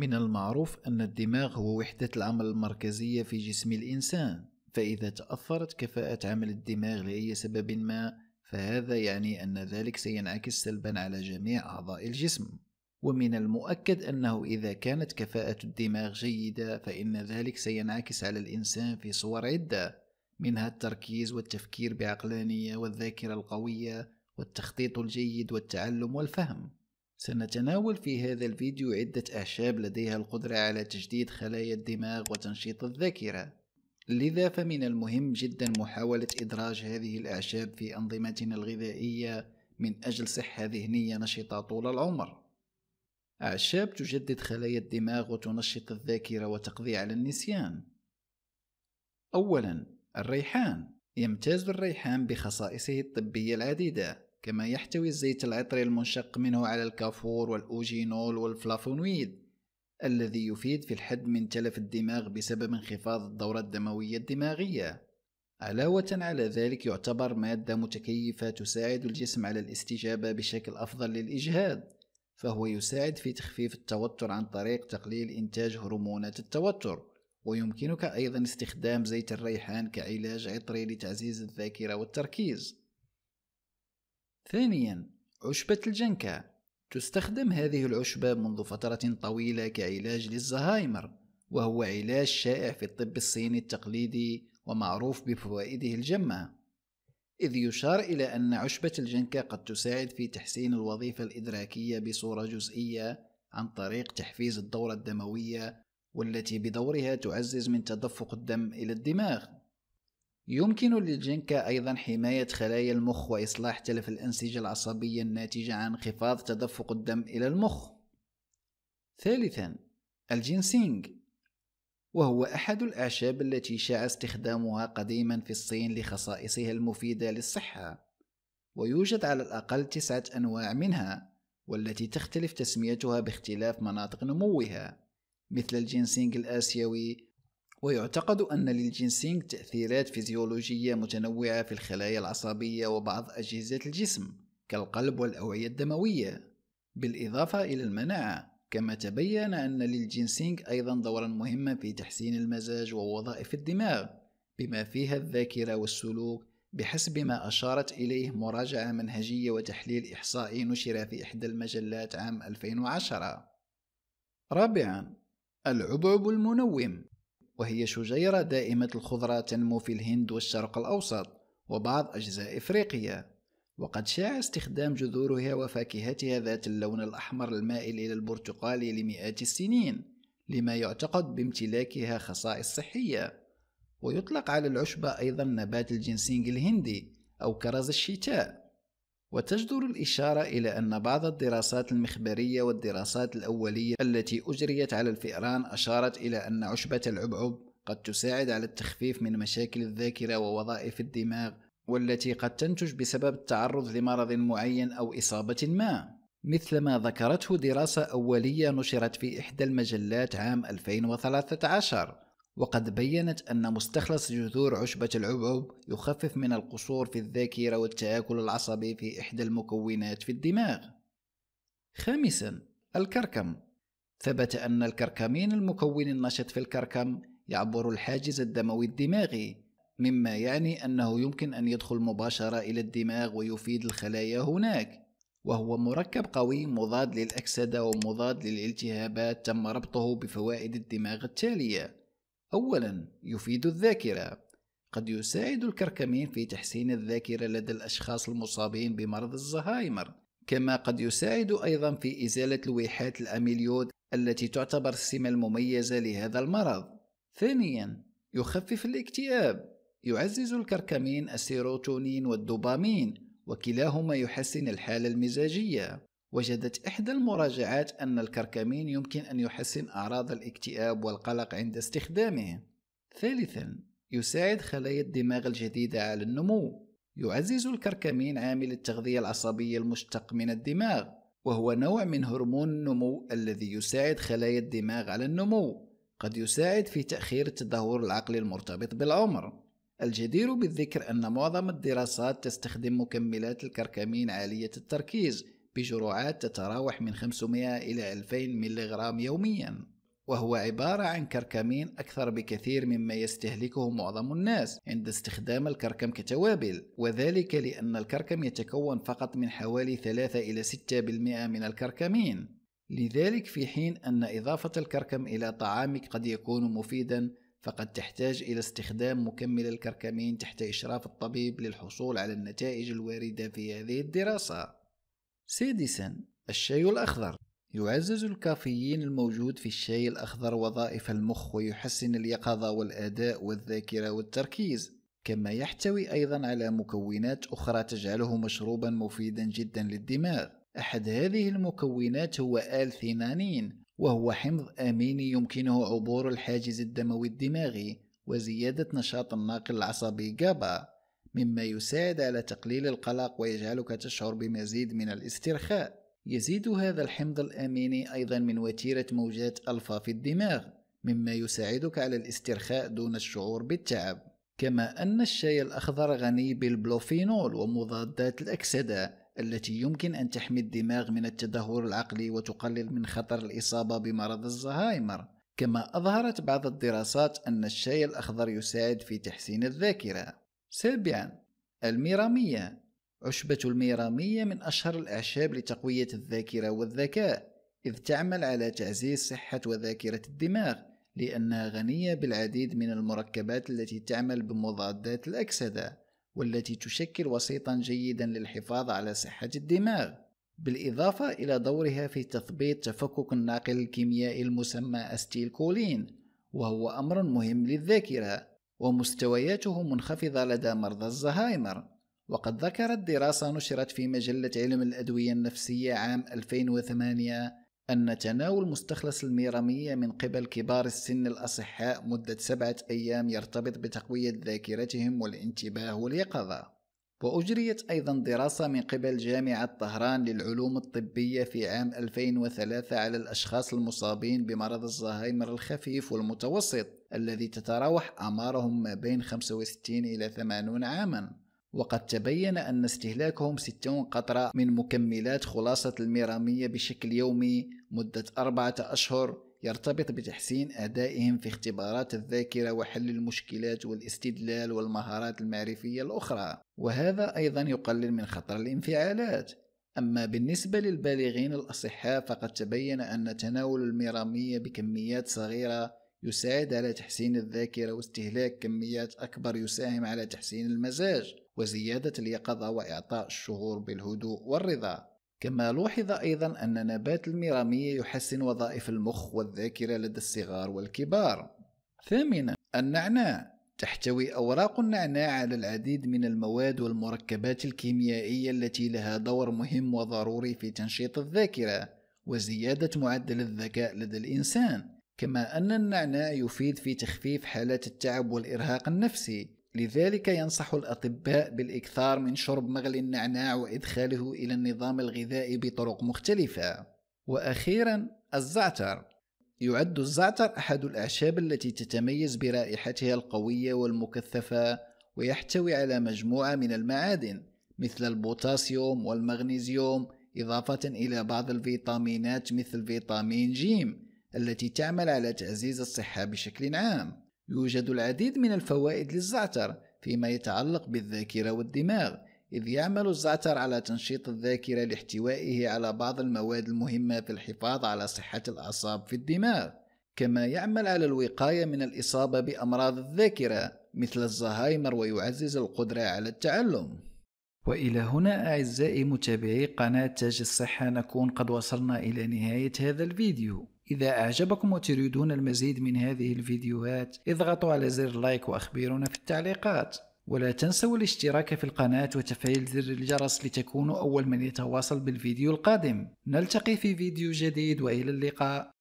من المعروف أن الدماغ هو وحدة العمل المركزية في جسم الإنسان فإذا تأثرت كفاءة عمل الدماغ لأي سبب ما فهذا يعني أن ذلك سينعكس سلبا على جميع أعضاء الجسم ومن المؤكد أنه إذا كانت كفاءة الدماغ جيدة فإن ذلك سينعكس على الإنسان في صور عدة منها التركيز والتفكير بعقلانية والذاكرة القوية والتخطيط الجيد والتعلم والفهم سنتناول في هذا الفيديو عدة أعشاب لديها القدرة على تجديد خلايا الدماغ وتنشيط الذاكرة لذا فمن المهم جدا محاولة إدراج هذه الأعشاب في أنظمتنا الغذائية من أجل صحة ذهنية نشطة طول العمر أعشاب تجدد خلايا الدماغ وتنشط الذاكرة وتقضي على النسيان أولا الريحان يمتاز الريحان بخصائصه الطبية العديدة كما يحتوي الزيت العطري المنشق منه على الكافور والأوجينول والفلافونويد الذي يفيد في الحد من تلف الدماغ بسبب انخفاض الدورة الدموية الدماغية علاوة على ذلك يعتبر مادة متكيفة تساعد الجسم على الاستجابة بشكل أفضل للإجهاد فهو يساعد في تخفيف التوتر عن طريق تقليل إنتاج هرمونات التوتر ويمكنك أيضا استخدام زيت الريحان كعلاج عطري لتعزيز الذاكرة والتركيز ثانيا عشبة الجنكة تستخدم هذه العشبة منذ فترة طويلة كعلاج للزهايمر وهو علاج شائع في الطب الصيني التقليدي ومعروف بفوائده الجمة إذ يشار إلى أن عشبة الجنكة قد تساعد في تحسين الوظيفة الإدراكية بصورة جزئية عن طريق تحفيز الدورة الدموية والتي بدورها تعزز من تدفق الدم إلى الدماغ يمكن للجينكا أيضا حماية خلايا المخ وإصلاح تلف الأنسجة العصبية الناتجة عن انخفاض تدفق الدم إلى المخ ثالثا الجينسينج وهو أحد الأعشاب التي شاع استخدامها قديما في الصين لخصائصها المفيدة للصحة ويوجد على الأقل تسعة أنواع منها والتي تختلف تسميتها باختلاف مناطق نموها مثل الجينسينج الآسيوي ويعتقد أن للجنسينج تأثيرات فيزيولوجية متنوعة في الخلايا العصبية وبعض أجهزة الجسم كالقلب والأوعية الدموية بالإضافة إلى المناعة كما تبين أن للجنسينج أيضا دورا مهما في تحسين المزاج ووظائف الدماغ بما فيها الذاكرة والسلوك بحسب ما أشارت إليه مراجعة منهجية وتحليل إحصائي نشر في إحدى المجلات عام 2010 رابعا العبعب المنوم وهي شجيرة دائمة الخضرة تنمو في الهند والشرق الأوسط وبعض أجزاء إفريقيا وقد شاع استخدام جذورها وفاكهتها ذات اللون الأحمر المائل إلى البرتقالي لمئات السنين لما يعتقد بامتلاكها خصائص صحية ويطلق على العشبة أيضا نبات الجنسينج الهندي أو كرز الشتاء وتجدر الإشارة إلى أن بعض الدراسات المخبرية والدراسات الأولية التي أجريت على الفئران أشارت إلى أن عشبة العبعب قد تساعد على التخفيف من مشاكل الذاكرة ووظائف الدماغ والتي قد تنتج بسبب التعرض لمرض معين أو إصابة ما مثل ما ذكرته دراسة أولية نشرت في إحدى المجلات عام 2013 وقد بينت أن مستخلص جذور عشبة العبعب يخفف من القصور في الذاكرة والتآكل العصبي في إحدى المكونات في الدماغ. خامسًا الكركم ثبت أن الكركمين المكون النشط في الكركم يعبر الحاجز الدموي الدماغي مما يعني أنه يمكن أن يدخل مباشرة إلى الدماغ ويفيد الخلايا هناك وهو مركب قوي مضاد للأكسدة ومضاد للالتهابات تم ربطه بفوائد الدماغ التالية أولا يفيد الذاكرة قد يساعد الكركمين في تحسين الذاكرة لدى الأشخاص المصابين بمرض الزهايمر كما قد يساعد أيضا في إزالة الويحات الأميليود التي تعتبر السمة المميزة لهذا المرض ثانيا يخفف الاكتئاب يعزز الكركمين السيروتونين والدوبامين وكلاهما يحسن الحالة المزاجية وجدت إحدى المراجعات أن الكركمين يمكن أن يحسن أعراض الاكتئاب والقلق عند استخدامه. ثالثًا، يساعد خلايا الدماغ الجديدة على النمو. يعزز الكركمين عامل التغذية العصبية المشتق من الدماغ، وهو نوع من هرمون النمو الذي يساعد خلايا الدماغ على النمو. قد يساعد في تأخير التدهور العقلي المرتبط بالعمر. الجدير بالذكر أن معظم الدراسات تستخدم مكملات الكركمين عالية التركيز بجرعات تتراوح من 500 إلى 2000 ملغرام يوميا وهو عبارة عن كركمين أكثر بكثير مما يستهلكه معظم الناس عند استخدام الكركم كتوابل وذلك لأن الكركم يتكون فقط من حوالي 3 إلى 6% من الكركمين لذلك في حين أن إضافة الكركم إلى طعامك قد يكون مفيدا فقد تحتاج إلى استخدام مكمل الكركمين تحت إشراف الطبيب للحصول على النتائج الواردة في هذه الدراسة سادسا الشاي الأخضر يعزز الكافيين الموجود في الشاي الأخضر وظائف المخ ويحسن اليقظة والأداء والذاكرة والتركيز كما يحتوي أيضا على مكونات أخرى تجعله مشروبا مفيدا جدا للدماغ أحد هذه المكونات هو آل ثينانين وهو حمض أميني يمكنه عبور الحاجز الدموي الدماغي وزيادة نشاط الناقل العصبي جابا مما يساعد على تقليل القلق ويجعلك تشعر بمزيد من الاسترخاء يزيد هذا الحمض الأميني أيضا من وتيرة موجات ألفا في الدماغ مما يساعدك على الاسترخاء دون الشعور بالتعب كما أن الشاي الأخضر غني بالبلوفينول ومضادات الأكسدة التي يمكن أن تحمي الدماغ من التدهور العقلي وتقلل من خطر الإصابة بمرض الزهايمر كما أظهرت بعض الدراسات أن الشاي الأخضر يساعد في تحسين الذاكرة سابعا الميرامية عشبة الميرامية من أشهر الأعشاب لتقوية الذاكرة والذكاء إذ تعمل على تعزيز صحة وذاكرة الدماغ لأنها غنية بالعديد من المركبات التي تعمل بمضادات الأكسدة والتي تشكل وسيطا جيدا للحفاظ على صحة الدماغ بالإضافة إلى دورها في تثبيط تفكك الناقل الكيميائي المسمى أستيل كولين وهو أمر مهم للذاكرة ومستوياته منخفضة لدى مرضى الزهايمر وقد ذكرت دراسة نشرت في مجلة علم الأدوية النفسية عام 2008 أن تناول مستخلص الميرامية من قبل كبار السن الأصحاء مدة سبعة أيام يرتبط بتقوية ذاكرتهم والانتباه واليقظة وأجريت أيضا دراسة من قبل جامعة طهران للعلوم الطبية في عام 2003 على الأشخاص المصابين بمرض الزهايمر الخفيف والمتوسط الذي تتراوح أعمارهم ما بين 65 إلى 80 عاما وقد تبين أن استهلاكهم 60 قطرة من مكملات خلاصة الميرامية بشكل يومي مدة أربعة أشهر يرتبط بتحسين أدائهم في اختبارات الذاكرة وحل المشكلات والاستدلال والمهارات المعرفية الأخرى وهذا أيضا يقلل من خطر الانفعالات أما بالنسبة للبالغين الأصحاء فقد تبين أن تناول الميرامية بكميات صغيرة يساعد على تحسين الذاكرة واستهلاك كميات أكبر يساهم على تحسين المزاج وزيادة اليقظة وإعطاء الشعور بالهدوء والرضا كما لوحظ أيضا أن نبات الميرامية يحسن وظائف المخ والذاكرة لدى الصغار والكبار ثامنا النعناع تحتوي أوراق النعناع على العديد من المواد والمركبات الكيميائية التي لها دور مهم وضروري في تنشيط الذاكرة وزيادة معدل الذكاء لدى الإنسان كما أن النعناع يفيد في تخفيف حالات التعب والإرهاق النفسي لذلك ينصح الأطباء بالإكثار من شرب مغلي النعناع وإدخاله إلى النظام الغذائي بطرق مختلفة. وأخيرا الزعتر يعد الزعتر أحد الأعشاب التي تتميز برائحتها القوية والمكثفة ويحتوي على مجموعة من المعادن مثل البوتاسيوم والمغنيسيوم إضافة إلى بعض الفيتامينات مثل فيتامين جيم التي تعمل على تعزيز الصحة بشكل عام يوجد العديد من الفوائد للزعتر فيما يتعلق بالذاكرة والدماغ إذ يعمل الزعتر على تنشيط الذاكرة لاحتوائه على بعض المواد المهمة في الحفاظ على صحة الأعصاب في الدماغ كما يعمل على الوقاية من الإصابة بأمراض الذاكرة مثل الزهايمر ويعزز القدرة على التعلم وإلى هنا أعزائي متابعي قناة تاج الصحة نكون قد وصلنا إلى نهاية هذا الفيديو إذا أعجبكم وتريدون المزيد من هذه الفيديوهات اضغطوا على زر لايك وأخبرونا في التعليقات ولا تنسوا الاشتراك في القناة وتفعيل زر الجرس لتكونوا أول من يتواصل بالفيديو القادم نلتقي في فيديو جديد وإلى اللقاء